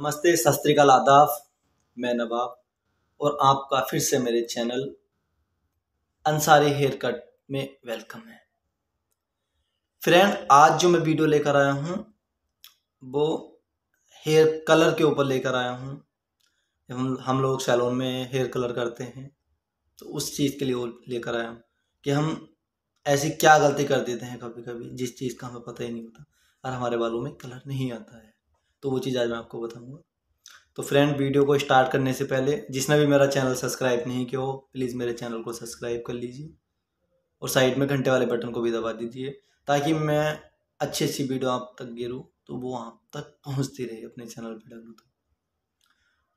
नमस्ते शस्त्रीकाल आदाफ मैं नवाब और आपका फिर से मेरे चैनल अंसारी हेयर कट में वेलकम है फ्रेंड आज जो मैं वीडियो लेकर आया हूँ वो हेयर कलर के ऊपर लेकर आया हूँ हम हम लोग सैलून में हेयर कलर करते हैं तो उस चीज़ के लिए लेकर आया हूँ कि हम ऐसी क्या गलती कर देते हैं कभी कभी जिस चीज़ का हमें पता ही नहीं होता और हमारे बालों में कलर नहीं आता है तो वो चीज़ आज मैं आपको बताऊँगा तो फ्रेंड वीडियो को स्टार्ट करने से पहले जिसने भी मेरा चैनल सब्सक्राइब नहीं किया हो प्लीज़ मेरे चैनल को सब्सक्राइब कर लीजिए और साइड में घंटे वाले बटन को भी दबा दीजिए ताकि मैं अच्छी अच्छी वीडियो आप तक गिरूँ तो वो आप तक पहुँचती रहे अपने चैनल पर डालू तो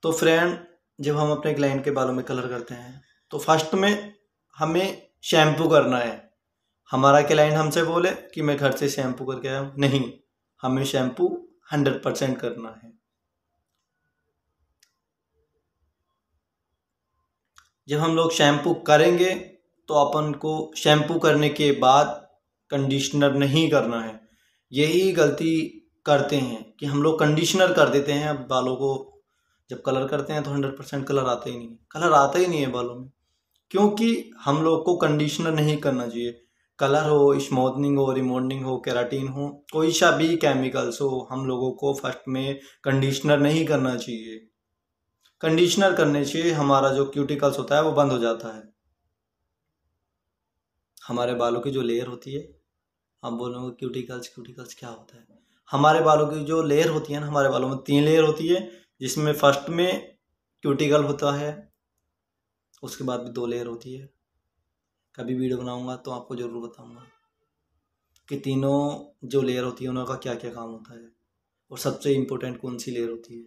तो फ्रेंड जब हम अपने क्लाइंट के बालों में कलर करते हैं तो फर्स्ट में हमें शैम्पू करना है हमारा क्लाइंट हमसे बोले कि मैं घर से शैम्पू करके आया हूँ नहीं हमें शैम्पू हंड्रेड परसेंट करना है जब हम लोग शैम्पू करेंगे तो अपन को शैम्पू करने के बाद कंडीशनर नहीं करना है यही गलती करते हैं कि हम लोग कंडीशनर कर देते हैं अब बालों को जब कलर करते हैं तो हंड्रेड परसेंट कलर आता ही नहीं कलर आता ही नहीं है बालों में क्योंकि हम लोग को कंडीशनर नहीं करना चाहिए कलर हो स्मूथनिंग हो रिमोडनिंग हो कैराटीन हो कोई सा भी केमिकल्स हो हम लोगों को फर्स्ट में कंडीशनर नहीं करना चाहिए कंडीशनर करने से हमारा जो क्यूटिकल्स होता है वो बंद हो जाता है हमारे बालों की जो लेयर होती है आप बोलोगे क्यूटिकल्स क्यूटिकल्स क्या होता है हमारे बालों की जो लेयर होती है ना हमारे बालों में तीन लेयर होती है जिसमें फर्स्ट में क्यूटिकल होता है उसके बाद भी दो लेयर होती है कभी वीडियो बनाऊंगा तो आपको ज़रूर बताऊंगा कि तीनों जो लेयर होती है उनका क्या क्या काम होता है और सबसे इम्पोर्टेंट कौन सी लेयर होती है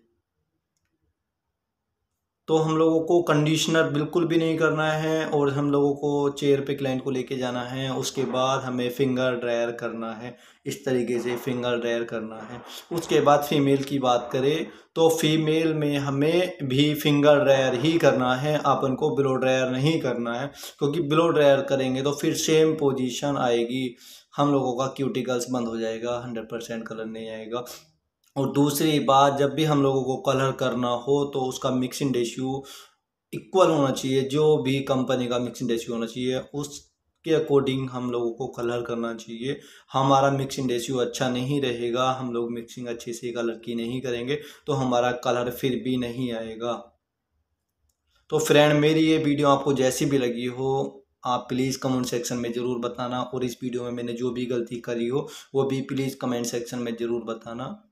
तो हम लोगों को कंडीशनर बिल्कुल भी नहीं करना है और हम लोगों को चेयर पे क्लाइंट को लेके जाना है उसके बाद हमें फिंगर ड्रायर करना है इस तरीके से फिंगर ड्रायर करना है उसके बाद फीमेल की बात करें तो फीमेल में हमें भी फिंगर ड्रायर ही करना है अपन को ब्लो ड्रायर नहीं करना है क्योंकि ब्लो ड्रायर करेंगे तो फिर सेम पोजिशन आएगी हम लोगों का क्यूटिकल्स बंद हो जाएगा हंड्रेड परसेंट कलर नहीं आएगा और दूसरी बात जब भी हम लोगों को कलर करना हो तो उसका मिक्सिंग रेशियो इक्वल होना चाहिए जो भी कंपनी का मिक्सिंग रेशियो होना चाहिए उस के अकॉर्डिंग हम लोगों को कलर करना चाहिए हमारा मिक्सिंग रेशियो अच्छा नहीं रहेगा हम लोग मिक्सिंग अच्छे से कलर की नहीं करेंगे तो हमारा कलर फिर भी नहीं आएगा तो फ्रेंड मेरी ये वीडियो आपको जैसी भी लगी हो आप प्लीज़ कमेंट सेक्शन में ज़रूर बताना और इस वीडियो में मैंने जो भी गलती करी हो वो भी प्लीज़ कमेंट सेक्शन में ज़रूर बताना